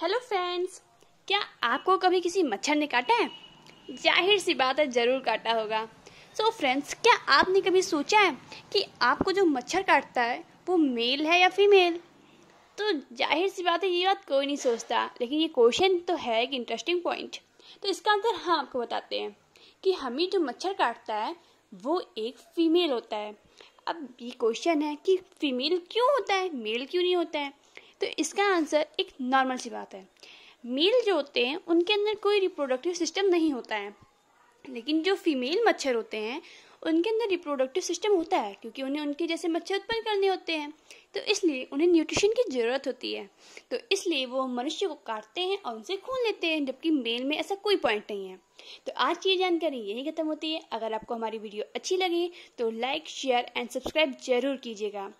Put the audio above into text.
hello friends क्या आपको कभी किसी मच्छर ने काटा है जाहिर सी बात है ज़रूर काटा होगा सो so फ्रेंड्स क्या आपने कभी सोचा है कि आपको जो मच्छर काटता है वो मेल है या फीमेल तो जाहिर सी बात है ये बात कोई नहीं सोचता लेकिन ये क्वेश्चन तो है एक इंटरेस्टिंग पॉइंट तो इसका आंसर हम आपको बताते हैं कि हमें जो मच्छर काटता है वो एक फीमेल होता है अब ये क्वेश्चन है कि फीमेल क्यों होता है मेल क्यों नहीं होता है तो इसका आंसर एक नॉर्मल सी बात है मेल जो होते हैं उनके अंदर कोई रिप्रोडक्टिव सिस्टम नहीं होता है लेकिन जो फीमेल मच्छर होते हैं उनके अंदर रिप्रोडक्टिव सिस्टम होता है क्योंकि उन्हें उनके जैसे मच्छर उत्पन्न करने होते हैं तो इसलिए उन्हें न्यूट्रिशन की ज़रूरत होती है तो इसलिए वो मनुष्य को काटते हैं और उनसे खून लेते हैं जबकि मेल में ऐसा कोई पॉइंट नहीं है तो आज की जानकारी यही खत्म होती है अगर आपको हमारी वीडियो अच्छी लगी तो लाइक शेयर एंड सब्सक्राइब जरूर कीजिएगा